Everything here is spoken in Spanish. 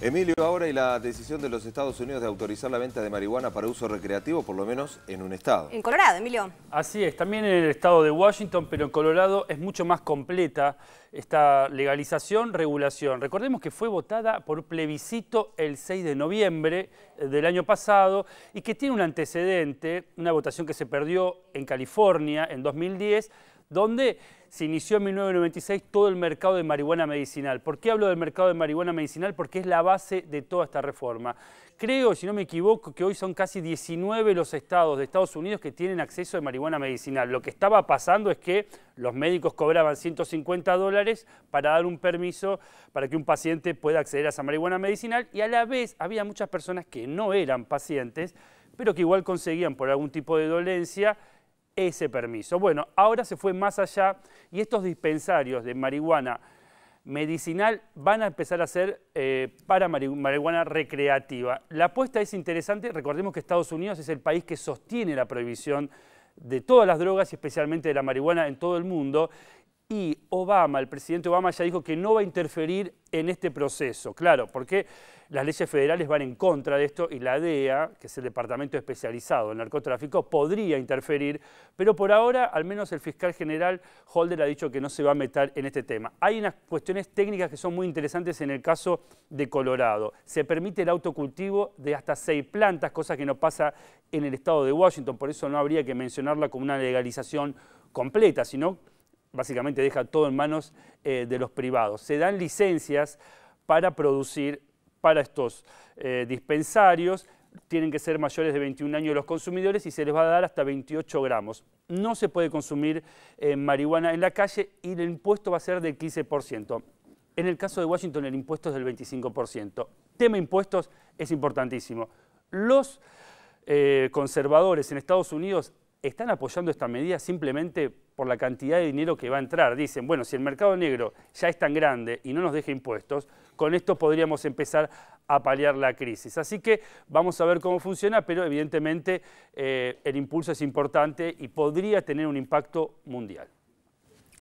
Emilio, ahora y la decisión de los Estados Unidos de autorizar la venta de marihuana para uso recreativo, por lo menos en un estado. En Colorado, Emilio. Así es, también en el estado de Washington, pero en Colorado es mucho más completa esta legalización, regulación. Recordemos que fue votada por plebiscito el 6 de noviembre eh, del año pasado y que tiene un antecedente, una votación que se perdió en California en 2010, donde se inició en 1996 todo el mercado de marihuana medicinal. ¿Por qué hablo del mercado de marihuana medicinal? Porque es la base de toda esta reforma. Creo, si no me equivoco, que hoy son casi 19 los estados de Estados Unidos que tienen acceso a marihuana medicinal. Lo que estaba pasando es que los médicos cobraban 150 dólares para dar un permiso para que un paciente pueda acceder a esa marihuana medicinal y a la vez había muchas personas que no eran pacientes, pero que igual conseguían por algún tipo de dolencia ese permiso. Bueno, ahora se fue más allá y estos dispensarios de marihuana medicinal van a empezar a ser eh, para marihuana recreativa. La apuesta es interesante, recordemos que Estados Unidos es el país que sostiene la prohibición de todas las drogas y especialmente de la marihuana en todo el mundo y Obama, el presidente Obama ya dijo que no va a interferir en este proceso. Claro, porque las leyes federales van en contra de esto y la DEA, que es el departamento especializado en narcotráfico, podría interferir, pero por ahora al menos el fiscal general Holder ha dicho que no se va a meter en este tema. Hay unas cuestiones técnicas que son muy interesantes en el caso de Colorado. Se permite el autocultivo de hasta seis plantas, cosa que no pasa en el estado de Washington, por eso no habría que mencionarla como una legalización completa, sino básicamente deja todo en manos eh, de los privados. Se dan licencias para producir para estos eh, dispensarios, tienen que ser mayores de 21 años los consumidores y se les va a dar hasta 28 gramos. No se puede consumir eh, marihuana en la calle y el impuesto va a ser del 15%. En el caso de Washington el impuesto es del 25%. Tema impuestos es importantísimo. Los conservadores en Estados Unidos están apoyando esta medida simplemente por la cantidad de dinero que va a entrar. Dicen, bueno, si el mercado negro ya es tan grande y no nos deja impuestos, con esto podríamos empezar a paliar la crisis. Así que vamos a ver cómo funciona, pero evidentemente eh, el impulso es importante y podría tener un impacto mundial.